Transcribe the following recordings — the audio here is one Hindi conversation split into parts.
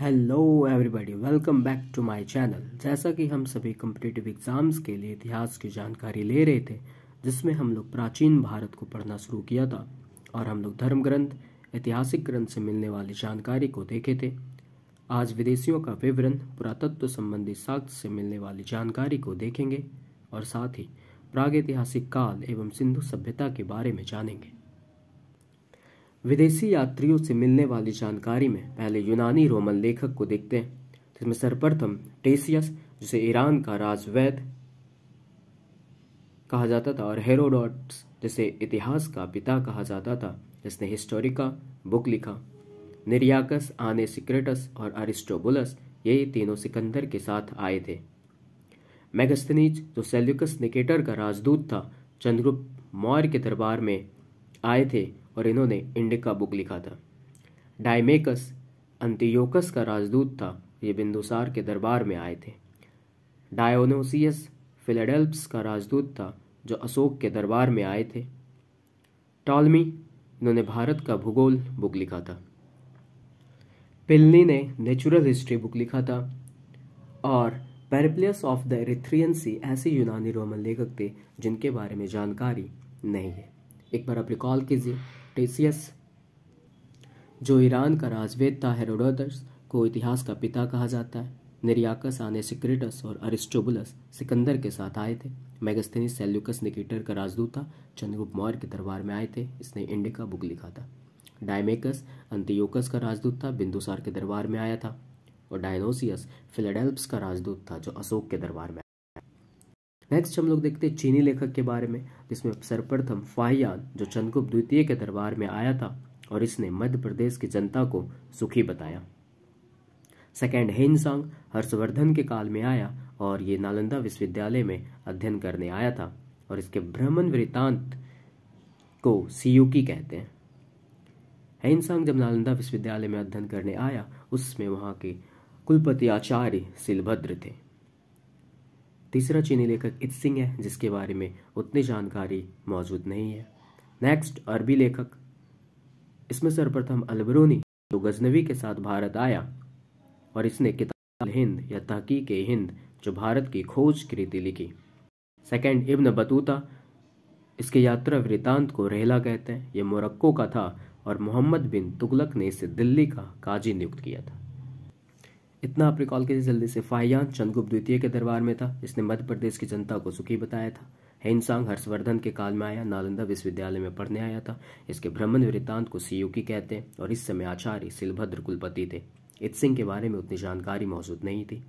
hello everybody welcome back to my channel जैसा कि हम सभी कम्पिटेटिव एग्ज़ाम्स के लिए इतिहास की जानकारी ले रहे थे जिसमें हम लोग प्राचीन भारत को पढ़ना शुरू किया था और हम लोग धर्म ग्रंथ ऐतिहासिक ग्रंथ से मिलने वाली जानकारी को देखे थे आज विदेशियों का विवरण पुरातत्व संबंधी साक्ष से मिलने वाली जानकारी को देखेंगे और साथ ही प्रागैतिहासिक काल एवं सिंधु सभ्यता के बारे में जानेंगे विदेशी यात्रियों से मिलने वाली जानकारी में पहले यूनानी रोमन लेखक को देखते हैं जिसमें सर्वप्रथम टेसियस जिसे ईरान का राजवैद कहा जाता था और हेरोडोट्स जिसे इतिहास का पिता कहा जाता था जिसने हिस्टोरिका बुक लिखा निर्याकस आने सिक्रेटस और अरिस्टोबुलस ये तीनों सिकंदर के साथ आए थे मैगस्थनीज जो सेल्युकस निकेटर का राजदूत था चंद्रगुप्त मौर्य के दरबार में आए थे और इन्होंने इंडिका बुक लिखा था डायमेकस अंतियोकस का राजदूत था ये बिंदुसार के दरबार में आए थे डायोनोसियस फिलेडेल्प्स का राजदूत था जो अशोक के दरबार में आए थे टॉलमी इन्होंने भारत का भूगोल बुक लिखा था पिल्ली ने नेचुरल हिस्ट्री बुक लिखा था और Periplus of the Erythraean Sea ऐसे यूनानी रोमन लेखक थे जिनके बारे में जानकारी नहीं है एक बार आप रिकॉल कीजिए टेसियस जो ईरान का राजवेद था हेरोडोटस को इतिहास का पिता कहा जाता है निर्याकस आने सिक्रेटस और अरिस्टोबुलस सिकंदर के साथ आए थे मैगस्थनी सेल्युकस निकेटर का राजदूत था चंद्रगुप्त मौर्य के दरबार में आए थे इसने इंडिका बुक लिखा था डायमेकस अंतियोकस का राजदूत था बिंदुसार के दरबार में आया था और डायनोसियस फिलाडेल्फ्स का राजदूत था जो अशोक के दरबार में नेक्स्ट हम लोग देखते हैं चीनी लेखक के बारे में जिसमें सर्वप्रथम फाहियान जो चंद्रगुप्त द्वितीय के दरबार में आया था और इसने मध्य प्रदेश की जनता को सुखी बताया सेकेंड हेनसांग हर्षवर्धन के काल में आया और ये नालंदा विश्वविद्यालय में अध्ययन करने आया था और इसके भ्रमण वृत्तांत को सीयूकी कहते हैं हेनसांग जब नालंदा विश्वविद्यालय में अध्ययन करने आया उसमें वहाँ के कुलपति आचार्य सिलभद्र थे तीसरा चीनी लेखक इत सिंह है जिसके बारे में उतनी जानकारी मौजूद नहीं है नेक्स्ट अरबी लेखक इसमें सर्वप्रथम अलबरूनी जो गजनवी के साथ भारत आया और इसने किताब हिंद या के हिंद जो भारत की खोज कृति लिखी सेकेंड इब्न बतूता इसके यात्रा वृतांत को रेहला कहते हैं ये मोरक्को का था और मोहम्मद बिन तुगलक ने इसे दिल्ली का काजी नियुक्त किया था इतना आप रिकॉल कीजिए जल्दी से फायान चंद्रगुप्त द्वितीय के दरबार में था इसने मध्य प्रदेश की जनता को सुखी बताया था हेनसांग हर्षवर्धन के काल में आया नालंदा विश्वविद्यालय में पढ़ने आया था इसके भ्रमण वृत्तांत को की कहते हैं और इस समय आचार्य सिलभद्र कुलपति थे इत सिंह के बारे में उतनी जानकारी मौजूद नहीं थी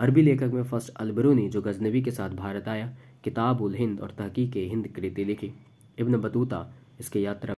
अरबी लेखक में फर्स्ट अलबरूनी जो गजनबी के साथ भारत आया किताब उल हिंद और तहकीक हिंद कृति लिखी इब्न बतूता इसके यात्रा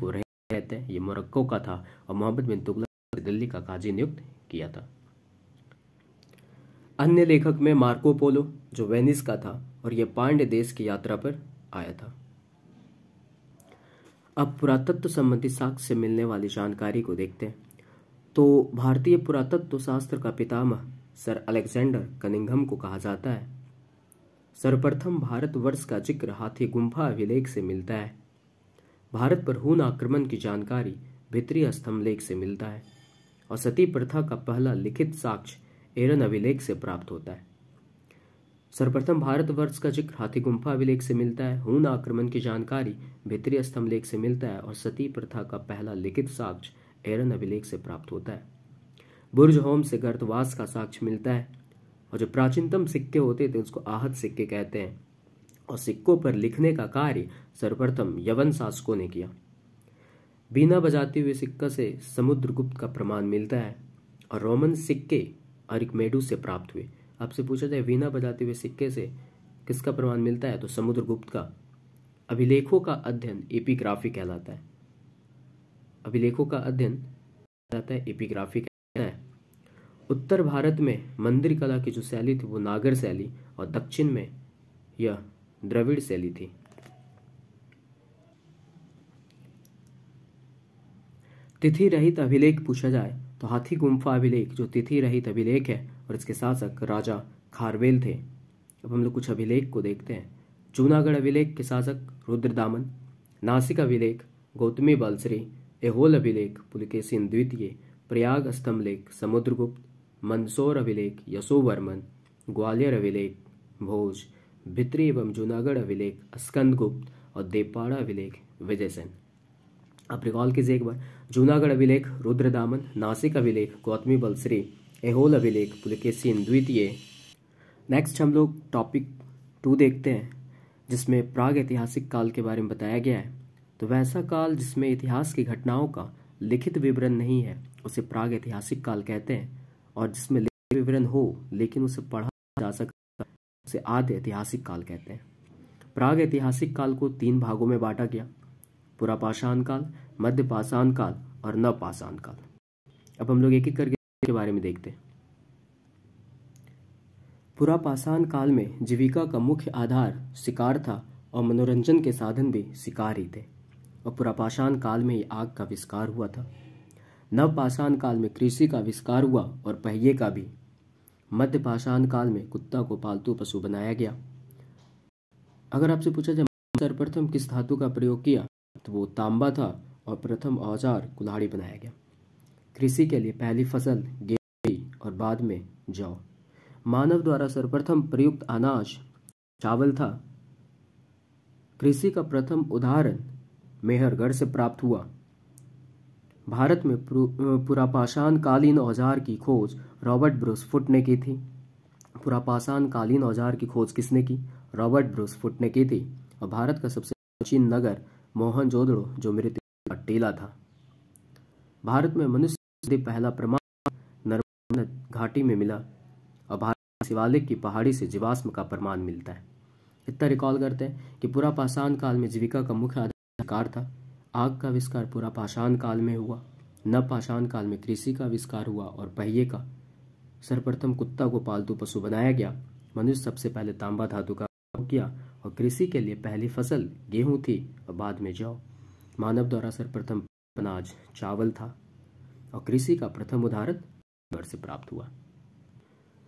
को रहते ये मोरक्को का था और मोहम्मद बिन तुगलक दिल्ली का काजी नियुक्त किया था अन्य लेखक में मार्को पोलो जो वेनिस का था और यह पांड्य देश की यात्रा पर आया था अब पुरातत्व संबंधी साक्ष्य से मिलने वाली जानकारी को देखते हैं तो भारतीय पुरातत्व शास्त्र का पितामह सर अलेक्जेंडर कनिंघम को कहा जाता है सर्वप्रथम भारतवर्ष का जिक्र हाथी गुम्फा अभिलेख से मिलता है भारत पर हून आक्रमण की जानकारी भित्री स्तंभ लेख से मिलता है और सती प्रथा का पहला लिखित साक्ष्य एरन अभिलेख से प्राप्त होता है सर्वप्रथम भारतवर्ष का जिक्र हाथी गुम्फा अभिलेख से मिलता है हून आक्रमण की जानकारी भित्री स्तंभ लेख से मिलता है और सती प्रथा का पहला लिखित साक्ष्य एरन अभिलेख से प्राप्त होता है बुर्ज होम से गर्तवास का साक्ष्य मिलता है और जो प्राचीनतम सिक्के होते थे उसको आहत सिक्के कहते हैं और सिक्कों पर लिखने का कार्य सर्वप्रथम यवन शासकों ने किया बीना बजाते हुए सिक्का से समुद्रगुप्त का प्रमाण मिलता है और रोमन सिक्के अरिकमेडू से प्राप्त हुए आपसे पूछा जाए वीणा बजाते हुए सिक्के से किसका प्रमाण मिलता है तो समुद्रगुप्त का अभिलेखों का अध्ययन एपिग्राफी कहलाता है अभिलेखों का अध्ययन कहलाता है एपिग्राफी कहलाता है उत्तर भारत में मंदिर कला की जो शैली थी वो नागर शैली और दक्षिण में यह द्रविड़ शैली थी तिथि रहित अभिलेख पूछा जाए तो हाथी गुम्फा अभिलेख जो तिथि रहित अभिलेख है और इसके शासक राजा खारवेल थे अब हम लोग कुछ अभिलेख को देखते हैं जूनागढ़ अभिलेख के शासक रुद्रदामन नासिक अभिलेख गौतमी बालसरी एहोल अभिलेख पुलकेसिन द्वितीय प्रयाग स्तंभ लेख समुद्रगुप्त मंदसौर अभिलेख यशोवर्मन ग्वालियर अभिलेख भोज भित्री एवं जूनागढ़ अभिलेख स्कंदगुप्त और देवपाड़ा अभिलेख विजयसेन आप रिकॉल कीजिए एक बार जूनागढ़ अभिलेख रुद्रदामन नासिक अभिलेख गौतमी बलश्री एहोल अभिलेख पुलकेसिन द्वितीय नेक्स्ट हम लोग टॉपिक टू देखते हैं जिसमें प्राग ऐतिहासिक काल के बारे में बताया गया है तो वैसा काल जिसमें इतिहास की घटनाओं का लिखित विवरण नहीं है उसे प्राग ऐतिहासिक काल कहते हैं और जिसमें लिखित विवरण हो लेकिन उसे पढ़ा जा सकता उसे आद्य ऐतिहासिक काल कहते हैं प्राग ऐतिहासिक काल को तीन भागों में बांटा गया पूरा पाषाण काल मध्य पाषाण काल और नवपाषाण काल अब हम लोग एक एक करके के बारे में देखते हैं पूरा पाषाण काल में जीविका का मुख्य आधार शिकार था और मनोरंजन के साधन भी शिकार ही थे और पुरापाषाण काल में ही आग का आविष्कार हुआ था नवपाषाण काल में कृषि का आविष्कार हुआ और पहिए का भी मध्य पाषाण काल में कुत्ता को पालतू पशु बनाया गया अगर आपसे पूछा जाए सर्वप्रथम किस धातु का प्रयोग किया तो वो तांबा था और प्रथम औजार कुल्हाड़ी बनाया गया कृषि के लिए पहली फसल गेहूं और बाद में जौ मानव द्वारा सर्वप्रथम प्रयुक्त अनाज चावल था कृषि का प्रथम उदाहरण मेहरगढ़ से प्राप्त हुआ भारत में पुरापाषाण कालीन औजार की खोज रॉबर्ट ब्रूसफुट ने की थी पुरापाषाण कालीन औजार की खोज किसने की रॉबर्ट ब्रूसफुट ने की थी और भारत का सबसे प्राचीन नगर मोहन जोदड़ो जो मृत का था भारत में मनुष्य पहला प्रमाण नर्मदा घाटी में मिला और भारत शिवालिक की पहाड़ी से जीवाश्म का प्रमाण मिलता है इतना रिकॉल करते हैं कि पूरा पाषाण काल में जीविका का मुख्य आधार था आग का आविष्कार पूरा पाषाण काल में हुआ न पाषाण काल में कृषि का आविष्कार हुआ और पहिए का सर्वप्रथम कुत्ता को पालतू पशु बनाया गया मनुष्य सबसे पहले तांबा धातु का किया और कृषि के लिए पहली फसल गेहूं थी बाद में जौ मानव द्वारा सर्वप्रथम अनाज चावल था और कृषि का प्रथम उदाहरण घर से प्राप्त हुआ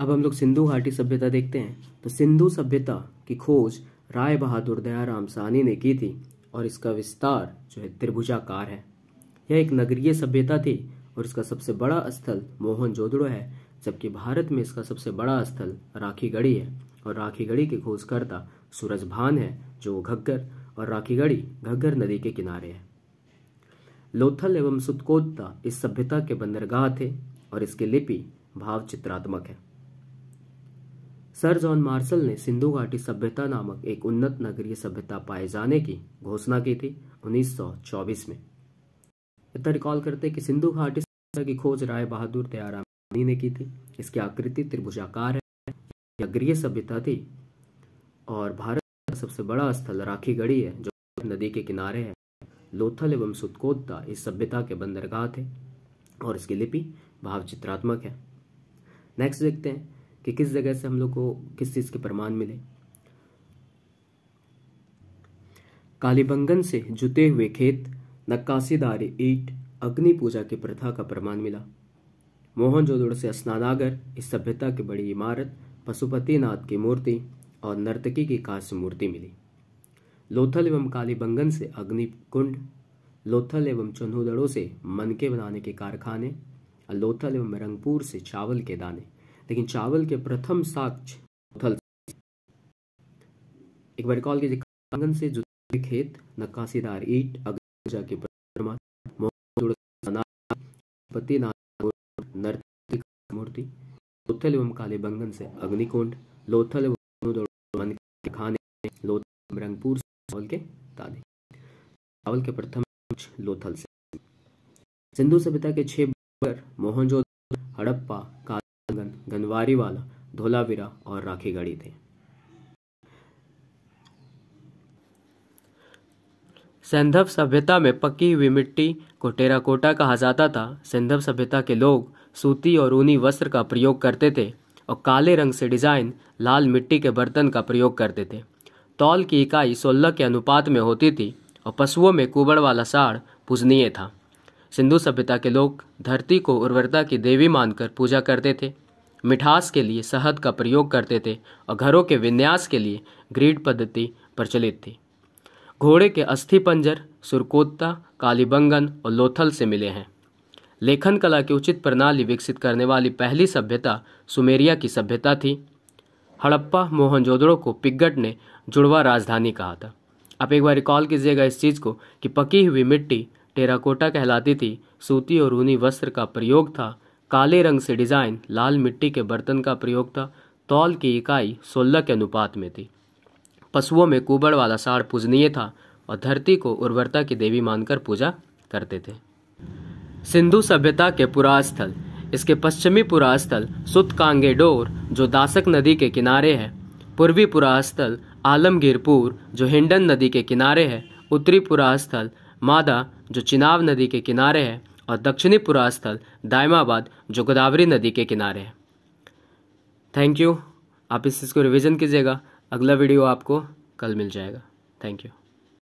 अब हम लोग सिंधु घाटी सभ्यता देखते हैं तो सिंधु सभ्यता की खोज राय बहादुर दयाराम सानी ने की थी और इसका विस्तार जो है त्रिभुजाकार है यह एक नगरीय सभ्यता थी और इसका सबसे बड़ा स्थल मोहन जोदड़ो है जबकि भारत में इसका सबसे बड़ा स्थल राखीगढ़ी है और राखीगढ़ी के खोजकर्ता सूरज भान है जो घग्गर और राखीगढ़ी घग्गर नदी के किनारे है लोथल एवं सुतकोत्ता इस सभ्यता के बंदरगाह थे और इसकी लिपि भाव चित्रात्मक है सर जॉन मार्शल ने सिंधु घाटी सभ्यता नामक एक उन्नत नगरीय सभ्यता पाए जाने की घोषणा की थी 1924 में इतना रिकॉल करते कि सिंधु घाटी सभ्यता की खोज राय बहादुर दयाराम ने की थी इसकी आकृति त्रिभुजाकार है नगरीय सभ्यता थी और भारत का सबसे बड़ा स्थल राखी गढ़ी है जो नदी के किनारे है लोथल एवं सुतकोदता इस सभ्यता के बंदरगाह थे और इसकी लिपि भावचित्रात्मक है नेक्स्ट देखते हैं कि किस जगह से हम लोग को किस चीज़ के प्रमाण मिले कालीबंगन से जुते हुए खेत नक्काशीदारी ईट अग्नि पूजा की प्रथा का प्रमाण मिला मोहनजोदड़ो से स्नानागर इस सभ्यता की बड़ी इमारत पशुपतिनाथ की मूर्ति और नर्तकी की कांस्य मूर्ति मिली लोथल एवं कालीबंगन से अग्निकुंड लोथल एवं चन्हुदड़ों से मनके बनाने के कारखाने और लोथल एवं रंगपुर से चावल के दाने लेकिन चावल के प्रथम साक्ष्य लोथल एक बार रिकॉल कीजिए कांगन से जुटे खेत नक्काशीदार ईट अग्निजा के परिक्रमा मूर्ति लोथल एवं कालीबंगन से अग्निकुंड लोथल एवं पूर्व चावल के तादी चावल के प्रथम लोथल से सिंधु सभ्यता के छह मोहनजो हड़प्पा कालगन गनवारी वाला धोलावीरा और राखीगढ़ी थे सिंधव सभ्यता में पकी हुई मिट्टी को टेराकोटा कहा जाता था सिंधव सभ्यता के लोग सूती और ऊनी वस्त्र का प्रयोग करते थे और काले रंग से डिजाइन लाल मिट्टी के बर्तन का प्रयोग करते थे तौल की इकाई सोलह के अनुपात में होती थी और पशुओं में कुबड़ वाला साड़ पूजनीय था सिंधु सभ्यता के लोग धरती को उर्वरता की देवी मानकर पूजा करते थे मिठास के लिए शहद का प्रयोग करते थे और घरों के विन्यास के लिए ग्रीड पद्धति प्रचलित थी घोड़े के अस्थि पंजर सुरकोत्ता कालीबंगन और लोथल से मिले हैं लेखन कला की उचित प्रणाली विकसित करने वाली पहली सभ्यता सुमेरिया की सभ्यता थी हड़प्पा मोहनजोदड़ो को पिग्गट ने जुड़वा राजधानी कहा था आप एक बार रिकॉल कीजिएगा इस चीज़ को कि पकी हुई मिट्टी टेराकोटा कहलाती थी सूती और ऊनी वस्त्र का प्रयोग था काले रंग से डिज़ाइन लाल मिट्टी के बर्तन का प्रयोग था तौल की इकाई सोलह के अनुपात में थी पशुओं में कुबड़ वाला साड़ पूजनीय था और धरती को उर्वरता की देवी मानकर पूजा करते थे सिंधु सभ्यता के पुरास्थल इसके पश्चिमी पुरास्थल सुत कांगे डोर जो दासक नदी के किनारे है पूर्वी पुरास्थल आलमगीरपुर जो हिंडन नदी के किनारे है उत्तरी पुरास्थल मादा जो चिनाव नदी के किनारे है और दक्षिणी पुरास्थल दायमाबाद जो गोदावरी नदी के किनारे है थैंक यू आप इस चीज़ को रिविज़न कीजिएगा अगला वीडियो आपको कल मिल जाएगा थैंक यू